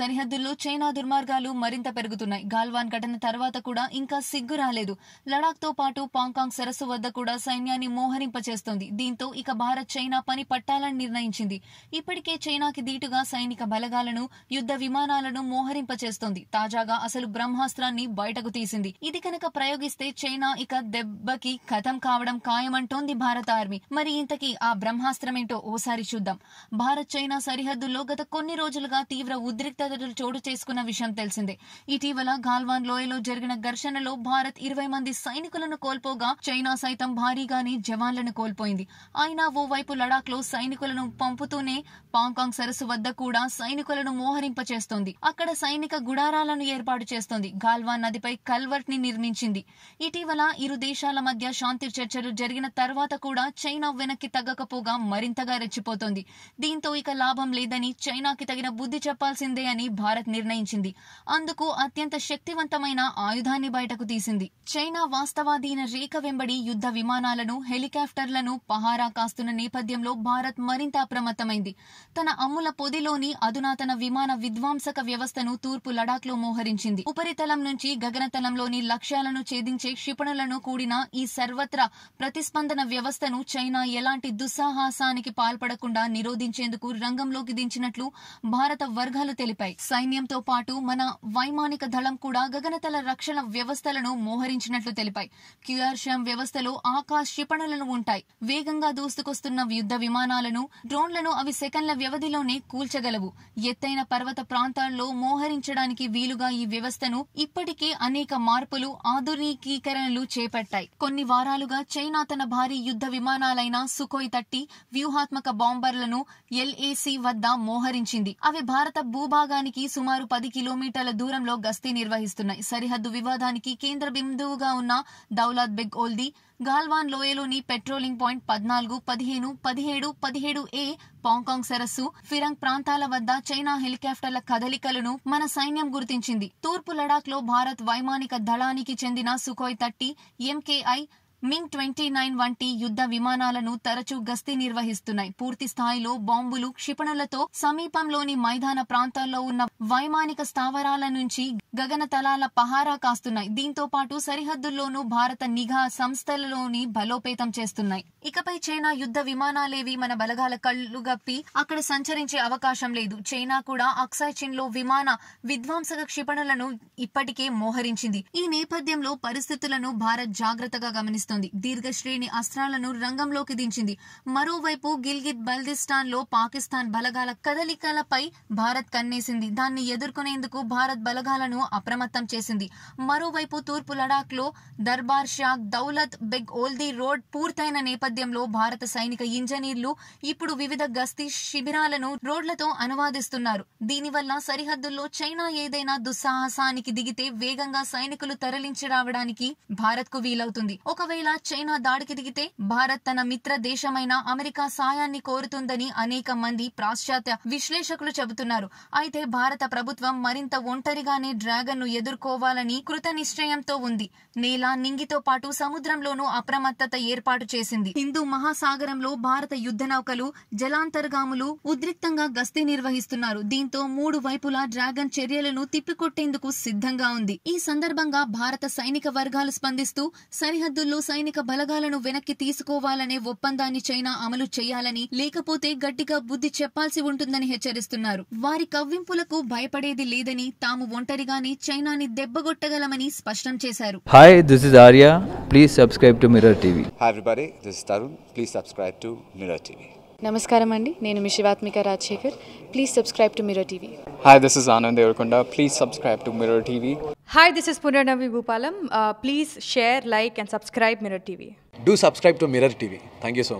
సరిహద్దుల్లో చైనా దుర్మార్గాలు మరింత పెరుగుతున్నాయి గాల్వాన్ ఘటన తర్వాత కూడా ఇంకా సిగ్గు రాలేదు తో పాటు పాంకాంగ్ సరస్సు వద్ద కూడా సైన్యాన్ని మోహరింపచేస్తోంది దీంతో ఇక భారత్ చైనా పని పట్టాలని నిర్ణయించింది ఇప్పటికే చైనాకి దీటుగా సైనిక బలగాలను యుద్ద విమానాలను మోహరింపచేస్తోంది తాజాగా అసలు బ్రహ్మాస్త్రాన్ని బయటకు తీసింది ఇది కనుక ప్రయోగిస్తే చైనా ఇక దెబ్బకి కథం కావడం ఖాయమంటోంది భారత ఆర్మీ మరి ఇంతకీ ఆ బ్రహ్మాస్త్రమేంటో ఓసారి చూద్దాం భారత్ చైనా సరిహద్దుల్లో గత కొన్ని రోజులుగా తీవ్ర ఉద్రిక్త అలజడులు చోటు చేసుకున్న విషయం తెలిసిందే ఇటీవల గాల్వాన్ లోయలో జరిగిన ఘర్షణలో భారత్ ఇరవై మంది సైనికులను కోల్పోగా చైనా సైతం భారీగానే జవాన్లను కోల్పోయింది అయినా ఓవైపు లడాక్ లో సైనికులను పంపుతూనే పాంకాంగ్ సరస్సు వద్ద కూడా సైనికులను మోహరింప చేస్తోంది అక్కడ సైనిక గుడారాలను ఏర్పాటు చేస్తోంది గాల్వాన్ నదిపై కల్వర్ట్ ని నిర్మించింది ఇటీవల ఇరు దేశాల మధ్య శాంతి చర్చలు జరిగిన తర్వాత కూడా చైనా వెనక్కి తగ్గకపోగా మరింతగా రెచ్చిపోతోంది దీంతో ఇక లాభం లేదని చైనాకి తగిన బుద్ధి చెప్పాల్సిందే అని భారత్ నిర్ణయించింది అందుకు అత్యంత శక్తివంతమైన ఆయుధాన్ని బయటకు తీసింది చైనా వాస్తవాధీన రేఖ వెంబడి యుద్ధ విమానాలను హెలికాప్టర్లను పహారా కాస్తున్న నేపథ్యంలో భారత్ మరింత అప్రమత్తమైంది తన అమ్ముల పొదిలోని అధునాతన విమాన విధ్వంసక వ్యవస్థను తూర్పు లడాక్లో మోహరించింది ఉపరితలం నుంచి గగనతలంలోని లక్ష్యాలను ఛేదించే క్షిపణులను కూడిన ఈ సర్వత్ర ప్రతిస్పందన వ్యవస్థను చైనా ఎలాంటి దుస్సాహసానికి పాల్పడకుండా నిరోధించేందుకు రంగంలోకి దించినట్లు భారత వర్గాలు తెలిపాయి తెలిపాయి సైన్యంతో పాటు మన వైమానిక దళం కూడా గగనతల రక్షణ వ్యవస్థలను మోహరించినట్లు తెలిపాయి క్యూఆర్షియం వ్యవస్థలో ఆకాశ క్షిపణులను ఉంటాయి వేగంగా దూసుకొస్తున్న యుద్ధ విమానాలను డ్రోన్లను అవి సెకండ్ల వ్యవధిలోనే కూల్చగలవు ఎత్తైన పర్వత ప్రాంతాల్లో మోహరించడానికి వీలుగా ఈ వ్యవస్థను ఇప్పటికే అనేక మార్పులు ఆధునికీకరణలు చేపట్టాయి కొన్ని వారాలుగా చైనా తన భారీ యుద్ధ విమానాలైన సుఖోయ్ తట్టి వ్యూహాత్మక బాంబర్లను ఎల్ఏసి వద్ద మోహరించింది అవి భారత భూభాగ భాగానికి సుమారు పది కిలోమీటర్ల దూరంలో గస్తీ నిర్వహిస్తున్నాయి సరిహద్దు వివాదానికి కేంద్ర బిందువుగా ఉన్న దౌలాద్ బెగ్ ఓల్ది గాల్వాన్ లోయలోని పెట్రోలింగ్ పాయింట్ పద్నాలుగు పదిహేను పదిహేడు పదిహేడు ఏ పాంకాంగ్ సరస్సు ఫిరంగ్ ప్రాంతాల వద్ద చైనా హెలికాప్టర్ల కదలికలను మన సైన్యం గుర్తించింది తూర్పు లడాక్ లో భారత్ వైమానిక దళానికి చెందిన Sukhoi thirty MKI MiG twenty nine వంటి యుద్ధ విమానాలను తరచూ గస్తీ నిర్వహిస్తున్నాయి పూర్తి స్థాయిలో బాంబులు క్షిపణులతో సమీపంలోని మైదాన ప్రాంతాల్లో ఉన్న వైమానిక స్థావరాల నుంచి గగన తలాల పహారా కాస్తున్నాయి దీంతో పాటు సరిహద్దుల్లోనూ భారత నిఘా సంస్థలలోని బలోపేతం చేస్తున్నాయి ఇకపై చైనా యుద్ధ విమానాలేవి మన బలగాల కళ్ళు గప్పి అక్కడ సంచరించే అవకాశం లేదు చైనా కూడా చిన్ లో విమాన విధ్వంసక క్షిపణులను ఇప్పటికే మోహరించింది ఈ నేపథ్యంలో పరిస్థితులను భారత్ జాగ్రత్తగా గమనిస్తుంది చేస్తోంది దీర్ఘశ్రేణి అస్త్రాలను రంగంలోకి దించింది మరోవైపు గిల్గిత్ బల్దిస్తాన్ లో పాకిస్తాన్ బలగాల కదలికలపై భారత్ కన్నేసింది దాన్ని ఎదుర్కొనేందుకు భారత్ బలగాలను అప్రమత్తం చేసింది మరోవైపు తూర్పు లడాక్ లో దర్బార్ షాక్ దౌలత్ బెగ్ ఓల్దీ రోడ్ పూర్తయిన నేపథ్యంలో భారత సైనిక ఇంజనీర్లు ఇప్పుడు వివిధ గస్తీ శిబిరాలను రోడ్లతో అనువాదిస్తున్నారు దీనివల్ల సరిహద్దుల్లో చైనా ఏదైనా దుస్సాహసానికి దిగితే వేగంగా సైనికులు తరలించి రావడానికి భారత్ కు వీలవుతుంది ఒకవేళ ఒకవేళ చైనా దాడికి దిగితే భారత్ తన మిత్ర దేశమైన అమెరికా సాయాన్ని కోరుతుందని అనేక మంది పాశ్చాత్య విశ్లేషకులు చెబుతున్నారు అయితే భారత ప్రభుత్వం మరింత ఒంటరిగానే డ్రాగన్ ను ఎదుర్కోవాలని కృత నిశ్చయంతో ఉంది నేల నింగితో పాటు సముద్రంలోనూ అప్రమత్తత ఏర్పాటు చేసింది హిందూ మహాసాగరంలో భారత యుద్ధ నౌకలు జలాంతర్గాములు ఉద్రిక్తంగా గస్తీ నిర్వహిస్తున్నారు దీంతో మూడు వైపులా డ్రాగన్ చర్యలను తిప్పికొట్టేందుకు సిద్ధంగా ఉంది ఈ సందర్భంగా భారత సైనిక వర్గాలు స్పందిస్తూ సరిహద్దుల్లో సైనిక బలగాలను వెనక్కి తీసుకోవాలనే ఒప్పందాన్ని చైనా అమలు చేయాలని లేకపోతే గట్టిగా బుద్ధి చెప్పాల్సి ఉంటుందని హెచ్చరిస్తున్నారు వారి కవ్వింపులకు భయపడేది లేదని తాము ఒంటరిగానే చైనాని దెబ్బగొట్టగలమని స్పష్టం చేశారు hi this is Arya please subscribe to Mirror TV hi everybody this is Tarun please subscribe to Mirror TV నమస్కారం అండి నేను మిషివాత్మిక Rajasekhar please subscribe to Mirror TV hi this is Anand Devarakonda please subscribe to Mirror TV Hi, this is Punarnavi Bhupalam. Uh, please share, like, and subscribe Mirror TV. Do subscribe to Mirror TV. Thank you so much.